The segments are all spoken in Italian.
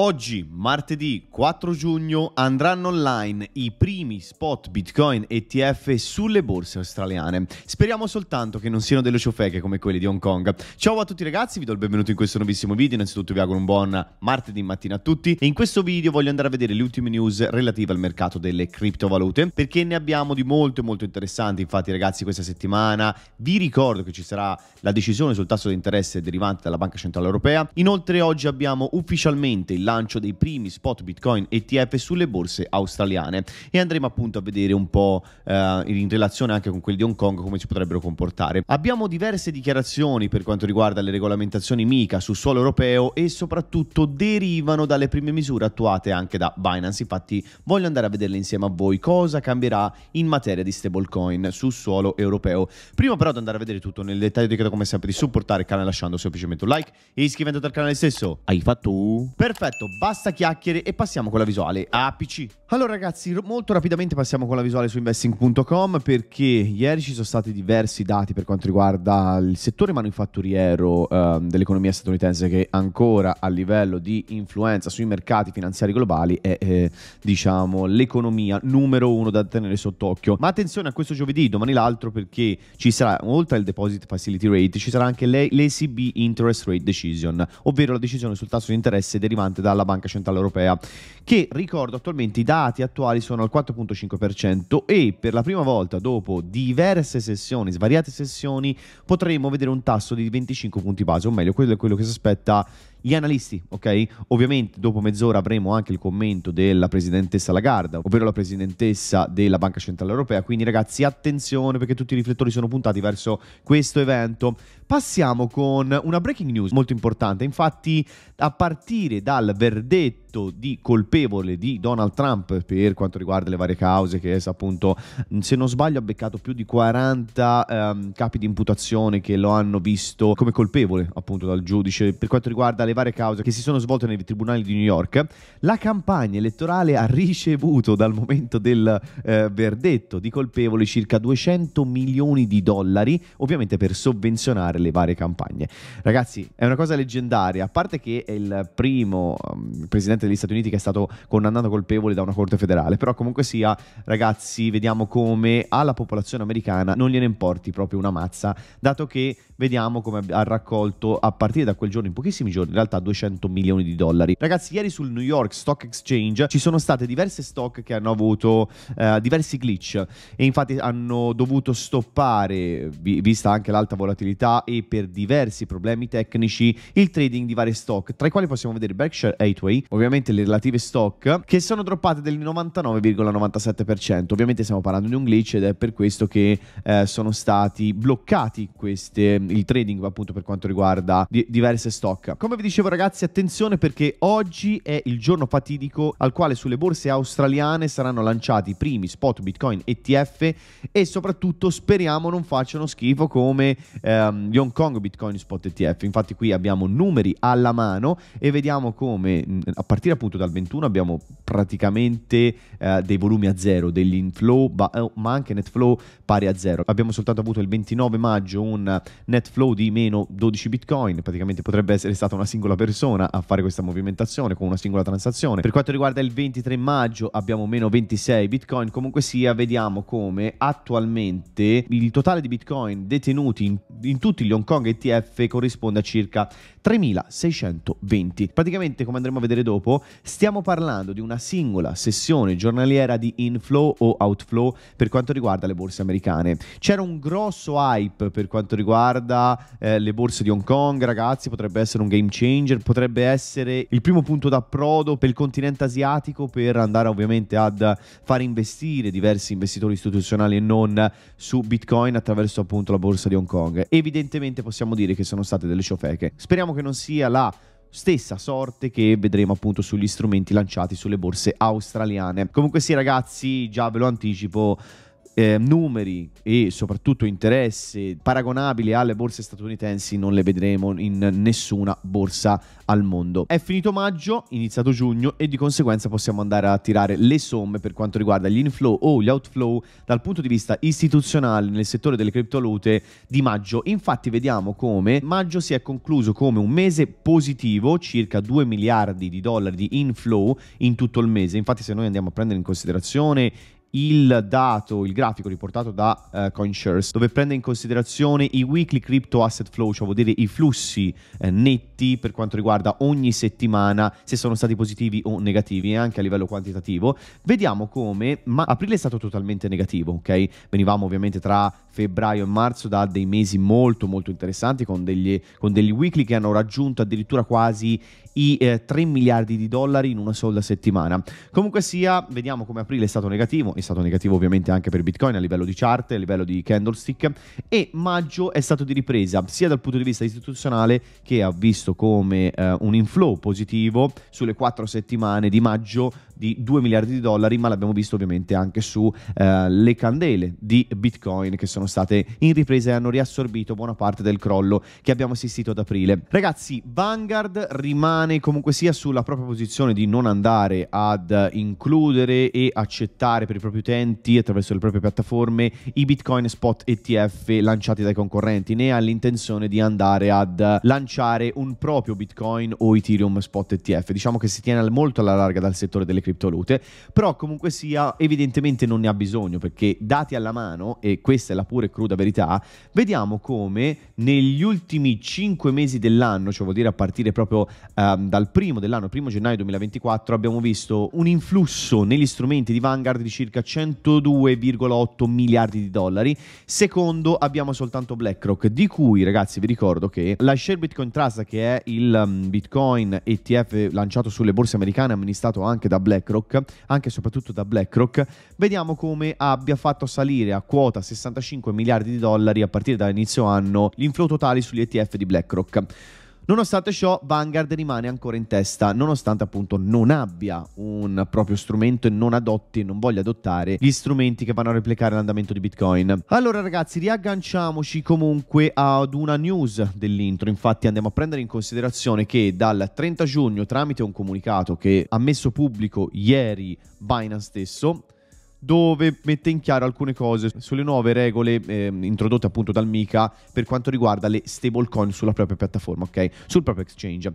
Oggi, martedì 4 giugno, andranno online i primi spot Bitcoin ETF sulle borse australiane. Speriamo soltanto che non siano delle ciofeche come quelle di Hong Kong. Ciao a tutti ragazzi, vi do il benvenuto in questo nuovissimo video. Innanzitutto vi auguro un buon martedì mattina a tutti e in questo video voglio andare a vedere le ultime news relative al mercato delle criptovalute perché ne abbiamo di molto molto interessanti. Infatti ragazzi, questa settimana vi ricordo che ci sarà la decisione sul tasso di interesse derivante dalla Banca Centrale Europea. Inoltre oggi abbiamo ufficialmente il lancio dei primi spot Bitcoin ETF sulle borse australiane e andremo appunto a vedere un po' eh, in relazione anche con quelli di Hong Kong come si potrebbero comportare. Abbiamo diverse dichiarazioni per quanto riguarda le regolamentazioni MICA sul suolo europeo e soprattutto derivano dalle prime misure attuate anche da Binance. Infatti voglio andare a vederle insieme a voi cosa cambierà in materia di stablecoin sul suolo europeo. Prima però di andare a vedere tutto nel dettaglio ti chiedo come sempre di supportare il canale lasciando semplicemente un like e iscrivendoti al canale stesso. Hai fatto? Perfetto aperto, basta chiacchiere e passiamo con la visuale a PC. Allora ragazzi, molto rapidamente passiamo con la visuale su investing.com perché ieri ci sono stati diversi dati per quanto riguarda il settore manifatturiero eh, dell'economia statunitense che ancora a livello di influenza sui mercati finanziari globali è eh, diciamo l'economia numero uno da tenere sott'occhio. Ma attenzione a questo giovedì, domani l'altro perché ci sarà oltre al deposit facility rate ci sarà anche l'ACB interest rate decision, ovvero la decisione sul tasso di interesse derivante direttamente dalla Banca Centrale Europea, che ricordo attualmente i dati attuali sono al 4.5% e per la prima volta dopo diverse sessioni, svariate sessioni, potremo vedere un tasso di 25 punti base, o meglio, quello è quello che si aspetta gli analisti, ok? Ovviamente dopo mezz'ora avremo anche il commento della presidentessa Lagarde, ovvero la presidentessa della Banca Centrale Europea, quindi ragazzi attenzione perché tutti i riflettori sono puntati verso questo evento. Passiamo con una breaking news molto importante, infatti a partire dal verdetto visto di colpevole di Donald Trump per quanto riguarda le varie cause che appunto se non sbaglio ha beccato più di 40 ehm, capi di imputazione che lo hanno visto come colpevole appunto dal giudice per quanto riguarda le varie cause che si sono svolte nei tribunali di New York la campagna elettorale ha ricevuto dal momento del eh, verdetto di colpevole circa 200 milioni di dollari ovviamente per sovvenzionare le varie campagne ragazzi è una cosa leggendaria a parte che è il primo um, presidente degli Stati Uniti che è stato condannato colpevole da una corte federale. Però comunque sia, ragazzi, vediamo come alla popolazione americana non gliene importi proprio una mazza, dato che vediamo come ha raccolto a partire da quel giorno, in pochissimi giorni, in realtà 200 milioni di dollari. Ragazzi, ieri sul New York Stock Exchange ci sono state diverse stock che hanno avuto eh, diversi glitch e infatti hanno dovuto stoppare, vista anche l'alta volatilità e per diversi problemi tecnici, il trading di varie stock, tra i quali possiamo vedere Berkshire Hathaway, ovviamente ovviamente le relative stock, che sono droppate del 99,97%. Ovviamente stiamo parlando di un glitch ed è per questo che eh, sono stati bloccati queste, il trading appunto per quanto riguarda di, diverse stock. Come vi dicevo ragazzi, attenzione perché oggi è il giorno fatidico al quale sulle borse australiane saranno lanciati i primi spot Bitcoin ETF e soprattutto speriamo non facciano schifo come ehm, gli Hong Kong Bitcoin Spot ETF. Infatti qui abbiamo numeri alla mano e vediamo come a partire partire appunto dal 21 abbiamo praticamente eh, dei volumi a zero, degli inflow, ba- eh, ma anche net flow pari a zero. Abbiamo soltanto avuto il 29 maggio un net flow di meno 12 bitcoin, praticamente potrebbe essere stata una singola persona a fare questa movimentazione con una singola transazione. Per quanto riguarda il 23 maggio abbiamo meno 26 bitcoin, comunque sia vediamo come attualmente il totale di bitcoin detenuti in, in tutti gli Hong Kong ETF corrisponde a circa 3620. Praticamente come andremo a vedere dopo tempo, stiamo parlando di una singola sessione giornaliera di inflow o outflow per quanto riguarda le borse americane. C'era un grosso hype per quanto riguarda eh, le borse di Hong Kong, ragazzi, potrebbe essere un game changer, potrebbe essere il primo punto d'approdo per il continente asiatico per andare ovviamente ad far investire diversi investitori istituzionali e non su Bitcoin attraverso appunto la borsa di Hong Kong. Evidentemente possiamo dire che sono state delle ciofeche. Speriamo che non sia la Stessa sorte che vedremo appunto sugli strumenti lanciati sulle borse australiane. Comunque sì ragazzi, già ve lo anticipo, eh, numeri e soprattutto interesse paragonabili alle borse statunitensi non le vedremo in nessuna borsa al mondo. È finito maggio, iniziato giugno e di conseguenza possiamo andare a tirare le somme per quanto riguarda gli inflow o gli outflow dal punto di vista istituzionale nel settore delle criptovalute di maggio. Infatti vediamo come maggio si è concluso come un mese positivo, circa 2 miliardi di dollari di inflow in tutto il mese. Infatti se noi andiamo a prendere in considerazione il dato, il grafico riportato da uh, CoinShares, dove prende in considerazione i weekly crypto asset flow, cioè vuol dire i flussi eh, netti per quanto riguarda ogni settimana, se sono stati positivi o negativi, anche a livello quantitativo, vediamo come ma aprile è stato totalmente negativo, ok? Venivamo ovviamente tra febbraio e marzo da dei mesi molto molto interessanti con degli, con degli weekly che hanno raggiunto addirittura quasi i eh, 3 miliardi di dollari in una sola settimana. Comunque sia, vediamo come aprile è stato negativo, è stato negativo ovviamente anche per Bitcoin a livello di chart, a livello di candlestick e maggio è stato di ripresa sia dal punto di vista istituzionale che ha visto come eh, un inflow positivo sulle 4 settimane di maggio di 2 miliardi di dollari, ma l'abbiamo visto ovviamente anche sulle eh, candele di Bitcoin che sono state in ripresa e hanno riassorbito buona parte del crollo che abbiamo assistito ad aprile. Ragazzi, Vanguard rimane comunque sia sulla propria posizione di non andare ad includere e accettare per i propri utenti attraverso le proprie piattaforme i Bitcoin spot ETF lanciati dai concorrenti, né ha l'intenzione di andare ad lanciare un proprio Bitcoin o Ethereum spot ETF. Diciamo che si tiene molto alla larga dal settore delle criptovalute, però comunque sia evidentemente non ne ha bisogno perché dati alla mano, e questa è la pura e cruda verità, vediamo come negli ultimi 5 mesi dell'anno, cioè vuol dire a partire proprio um, dal primo dell'anno, primo gennaio 2024, abbiamo visto un influsso negli strumenti di Vanguard di circa 102,8 miliardi di dollari, secondo abbiamo soltanto BlackRock, di cui ragazzi vi ricordo che la share Bitcoin Trust che è il um, Bitcoin ETF lanciato sulle borse americane amministrato anche da BlackRock, BlackRock, anche e soprattutto da BlackRock, vediamo come abbia fatto salire a quota 65 miliardi di dollari a partire dall'inizio anno l'inflow totale sugli ETF di BlackRock. Nonostante ciò, Vanguard rimane ancora in testa, nonostante appunto non abbia un proprio strumento e non adotti e non voglia adottare gli strumenti che vanno a replicare l'andamento di Bitcoin. Allora ragazzi, riagganciamoci comunque ad una news dell'intro. Infatti andiamo a prendere in considerazione che dal 30 giugno, tramite un comunicato che ha messo pubblico ieri Binance stesso, dove mette in chiaro alcune cose sulle nuove regole eh, introdotte appunto dal Mica per quanto riguarda le stablecoin sulla propria piattaforma, ok? Sul proprio exchange.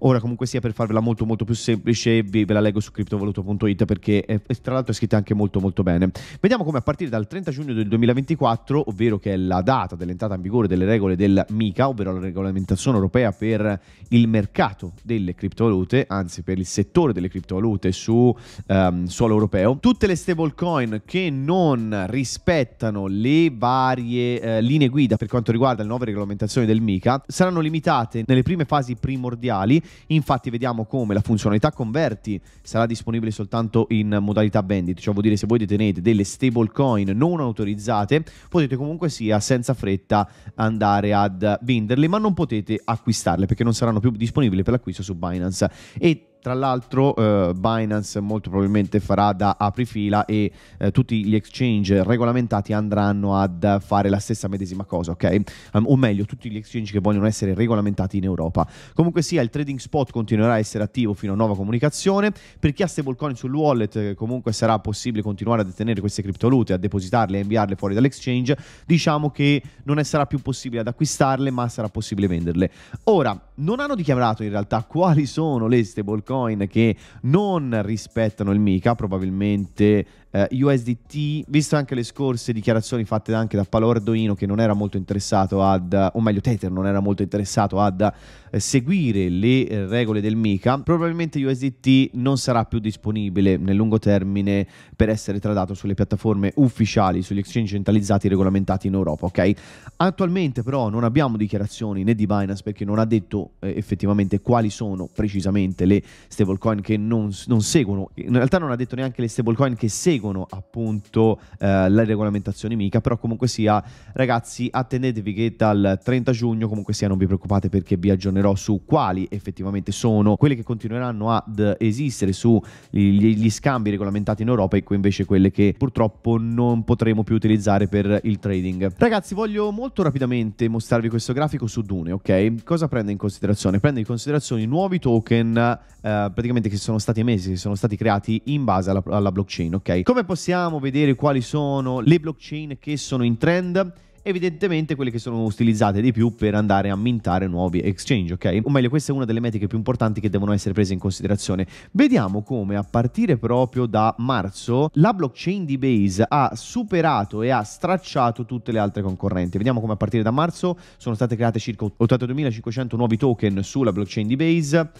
Ora comunque sia per farvela molto molto più semplice vi, ve la leggo su criptovaluto.it perché è, tra l'altro è scritta anche molto molto bene. Vediamo come a partire dal 30 giugno del 2024, ovvero che è la data dell'entrata in vigore delle regole del Mica, ovvero la regolamentazione europea per il mercato delle criptovalute, anzi per il settore delle criptovalute su ehm, suolo europeo, tutte le stablecoin Bitcoin che non rispettano le varie eh, linee guida per quanto riguarda le nuove regolamentazioni del MICA saranno limitate nelle prime fasi primordiali. Infatti, vediamo come la funzionalità converti sarà disponibile soltanto in modalità bandit, cioè vuol dire se voi detenete delle stablecoin non autorizzate, potete comunque sia senza fretta andare ad venderle, ma non potete acquistarle perché non saranno più disponibili per l'acquisto su Binance. E tra l'altro eh, Binance molto probabilmente farà da aprifila e eh, tutti gli exchange regolamentati andranno ad fare la stessa medesima cosa, ok? Um, o meglio, tutti gli exchange che vogliono essere regolamentati in Europa. Comunque sia, il trading spot continuerà a essere attivo fino a nuova comunicazione. Per chi ha stablecoin sul wallet eh, comunque sarà possibile continuare a detenere queste criptovalute, a depositarle e inviarle fuori dall'exchange. Diciamo che non sarà più possibile ad acquistarle, ma sarà possibile venderle. Ora, non hanno dichiarato in realtà quali sono le stablecoin che non rispettano il MICA, probabilmente eh, USDT, visto anche le scorse dichiarazioni fatte anche da Palo Arduino che non era molto interessato ad, o meglio Tether non era molto interessato ad eh, seguire le eh, regole del MICA, probabilmente USDT non sarà più disponibile nel lungo termine per essere tradato sulle piattaforme ufficiali, sugli exchange centralizzati regolamentati in Europa, ok? Attualmente però non abbiamo dichiarazioni né di Binance perché non ha detto eh, effettivamente quali sono precisamente le stablecoin che non, non seguono, in realtà non ha detto neanche le stablecoin che seguono seguono appunto eh, le regolamentazioni mica, però comunque sia ragazzi attendetevi che dal 30 giugno comunque sia non vi preoccupate perché vi aggiornerò su quali effettivamente sono quelle che continueranno ad esistere sugli scambi regolamentati in Europa e qui invece quelle che purtroppo non potremo più utilizzare per il trading. Ragazzi voglio molto rapidamente mostrarvi questo grafico su Dune, ok? Cosa prende in considerazione? Prende in considerazione i nuovi token eh, praticamente che sono stati emessi, che sono stati creati in base alla, alla blockchain, ok? come possiamo vedere quali sono le blockchain che sono in trend? evidentemente quelle che sono utilizzate di più per andare a mintare nuovi exchange, ok? O meglio, questa è una delle metriche più importanti che devono essere prese in considerazione. Vediamo come a partire proprio da marzo la blockchain di Base ha superato e ha stracciato tutte le altre concorrenti. Vediamo come a partire da marzo sono state create circa 82.500 nuovi token sulla blockchain di Base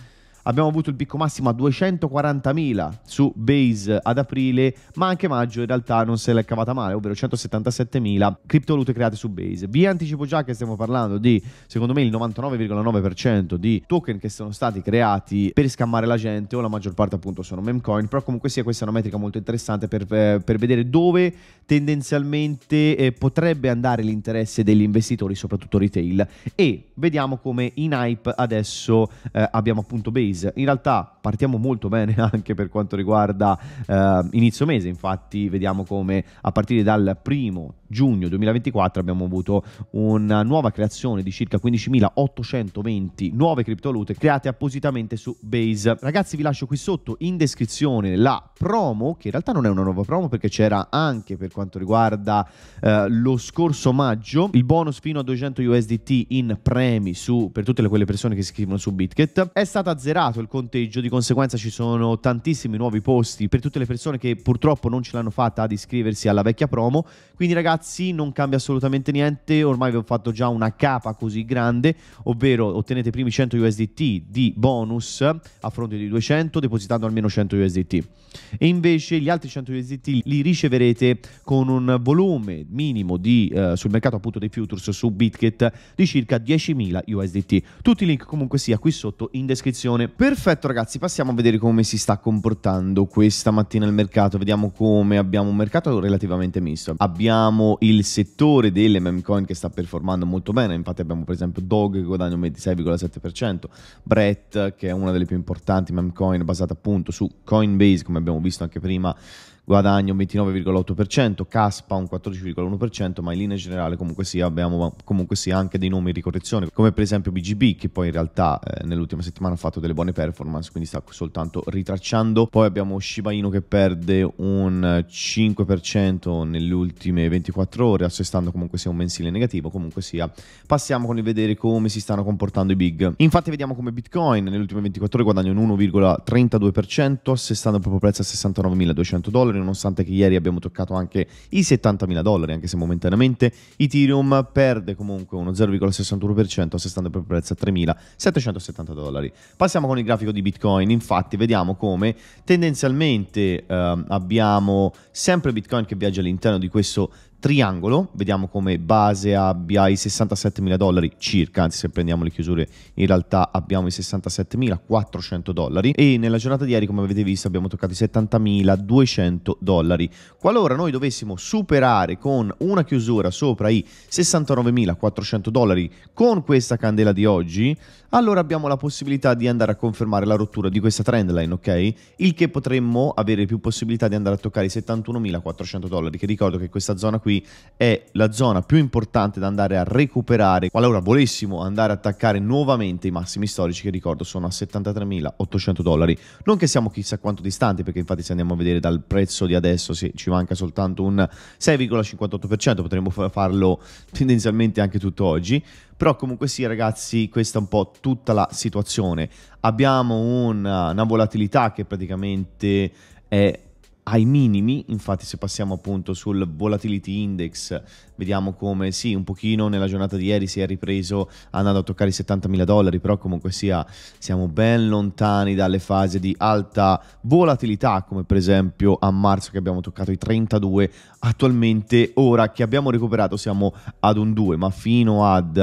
abbiamo avuto il picco massimo a 240.000 su Base ad aprile, ma anche maggio in realtà non se l'è cavata male, ovvero 177.000 criptovalute create su Base. Vi anticipo già che stiamo parlando di, secondo me, il 99,9% di token che sono stati creati per scammare la gente o la maggior parte appunto sono memcoin, però comunque sia questa è una metrica molto interessante per, eh, per vedere dove tendenzialmente eh, potrebbe andare l'interesse degli investitori, soprattutto retail. E vediamo come in hype adesso eh, abbiamo appunto Base Days. In realtà partiamo molto bene anche per quanto riguarda eh, inizio mese, infatti vediamo come a partire dal primo giugno 2024 abbiamo avuto una nuova creazione di circa 15.820 nuove criptovalute create appositamente su Base. Ragazzi vi lascio qui sotto in descrizione la promo, che in realtà non è una nuova promo perché c'era anche per quanto riguarda eh, lo scorso maggio, il bonus fino a 200 USDT in premi su, per tutte quelle persone che si iscrivono su BitKit, è stata azzerata superato il conteggio, di conseguenza ci sono tantissimi nuovi posti per tutte le persone che purtroppo non ce l'hanno fatta ad iscriversi alla vecchia promo. Quindi ragazzi non cambia assolutamente niente, ormai vi ho fatto già una capa così grande, ovvero ottenete i primi 100 USDT di bonus a fronte di 200 depositando almeno 100 USDT. E invece gli altri 100 USDT li riceverete con un volume minimo di, eh, sul mercato appunto dei futures su Bitget di circa 10.000 USDT. Tutti i link comunque sia qui sotto in descrizione. Perfetto ragazzi, passiamo a vedere come si sta comportando questa mattina il mercato. Vediamo come abbiamo un mercato relativamente misto. Abbiamo il settore delle memcoin che sta performando molto bene, infatti abbiamo per esempio Dog che guadagna un 26,7%, Brett che è una delle più importanti memcoin basata appunto su Coinbase come abbiamo visto anche prima guadagno un 29,8%, Caspa un 14,1%, ma in linea generale comunque sia, abbiamo comunque sia anche dei nomi di correzione, come per esempio BGB che poi in realtà eh, nell'ultima settimana ha fatto delle buone performance, quindi sta soltanto ritracciando. Poi abbiamo Shiba Inu che perde un 5% nelle ultime 24 ore, assestando comunque sia un mensile negativo, comunque sia. Passiamo con il vedere come si stanno comportando i big. Infatti vediamo come Bitcoin nelle ultime 24 ore guadagna un 1,32%, assestando il proprio prezzo a 69.200 dollari dollari, nonostante che ieri abbiamo toccato anche i 70.000 dollari, anche se momentaneamente Ethereum perde comunque uno 0,61%, assestando il proprio prezzo a 3.770 dollari. Passiamo con il grafico di Bitcoin, infatti vediamo come tendenzialmente eh, abbiamo sempre Bitcoin che viaggia all'interno di questo triangolo, vediamo come base abbia i 67.000 dollari circa, anzi se prendiamo le chiusure in realtà abbiamo i 67.400 dollari e nella giornata di ieri come avete visto abbiamo toccato i 70.200 dollari. Qualora noi dovessimo superare con una chiusura sopra i 69.400 dollari con questa candela di oggi, allora abbiamo la possibilità di andare a confermare la rottura di questa trendline, ok? Il che potremmo avere più possibilità di andare a toccare i 71.400 dollari, che ricordo che questa zona qui qui è la zona più importante da andare a recuperare qualora volessimo andare ad attaccare nuovamente i massimi storici che ricordo sono a 73.800 dollari non che siamo chissà quanto distanti perché infatti se andiamo a vedere dal prezzo di adesso se ci manca soltanto un 6,58% potremmo farlo tendenzialmente anche tutto oggi però comunque sì ragazzi questa è un po' tutta la situazione abbiamo una, una volatilità che praticamente è ai minimi, infatti se passiamo appunto sul volatility index, vediamo come sì, un pochino nella giornata di ieri si è ripreso andando a toccare i 70 mila dollari, però comunque sia siamo ben lontani dalle fasi di alta volatilità, come per esempio a marzo che abbiamo toccato i 32, attualmente ora che abbiamo recuperato siamo ad un 2, ma fino ad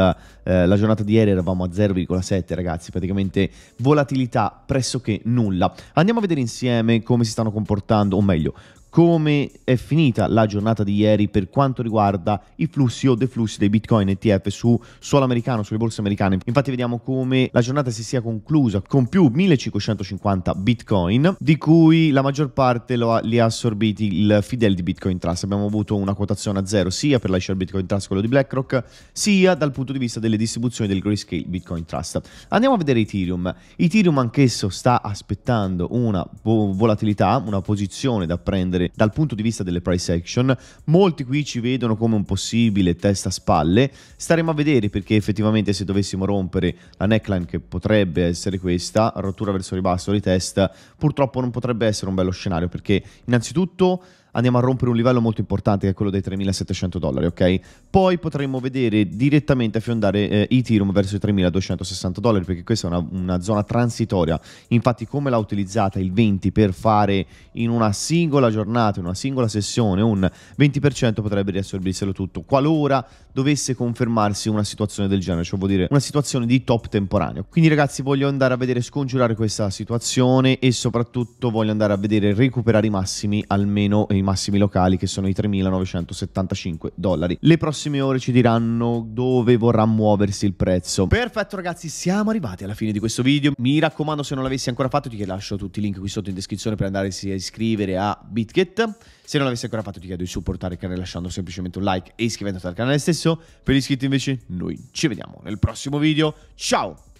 eh, la giornata di ieri eravamo a 0,7 ragazzi, praticamente volatilità pressoché nulla. Andiamo a vedere insieme come si stanno comportando, o meglio, come è finita la giornata di ieri per quanto riguarda i flussi o deflussi dei bitcoin ETF su suolo americano, sulle borse americane. Infatti vediamo come la giornata si sia conclusa con più 1550 bitcoin, di cui la maggior parte ha, li ha assorbiti il Fidelity Bitcoin Trust. Abbiamo avuto una quotazione a zero sia per l'iShare Bitcoin Trust, quello di BlackRock, sia dal punto di vista delle distribuzioni del Grayscale Bitcoin Trust. Andiamo a vedere Ethereum. Ethereum anch'esso sta aspettando una volatilità, una posizione da prendere vendere dal punto di vista delle price action. Molti qui ci vedono come un possibile testa spalle. Staremo a vedere perché effettivamente se dovessimo rompere la neckline che potrebbe essere questa, rottura verso ribasso di test, purtroppo non potrebbe essere un bello scenario perché innanzitutto andiamo a rompere un livello molto importante che è quello dei 3.700 dollari, ok? Poi potremmo vedere direttamente affiondare eh, Ethereum verso i 3.260 dollari perché questa è una, una, zona transitoria. Infatti come l'ha utilizzata il 20 per fare in una singola giornata, in una singola sessione, un 20% potrebbe riassorbirselo tutto qualora dovesse confermarsi una situazione del genere, cioè vuol dire una situazione di top temporaneo. Quindi ragazzi voglio andare a vedere scongiurare questa situazione e soprattutto voglio andare a vedere recuperare i massimi almeno in i massimi locali che sono i 3.975 dollari. Le prossime ore ci diranno dove vorrà muoversi il prezzo. Perfetto ragazzi, siamo arrivati alla fine di questo video. Mi raccomando se non l'avessi ancora fatto ti lascio tutti i link qui sotto in descrizione per andare a iscrivere a BitGet. Se non l'avessi ancora fatto ti chiedo di supportare il canale lasciando semplicemente un like e iscrivendoti al canale stesso. Per gli iscritti invece noi ci vediamo nel prossimo video. Ciao!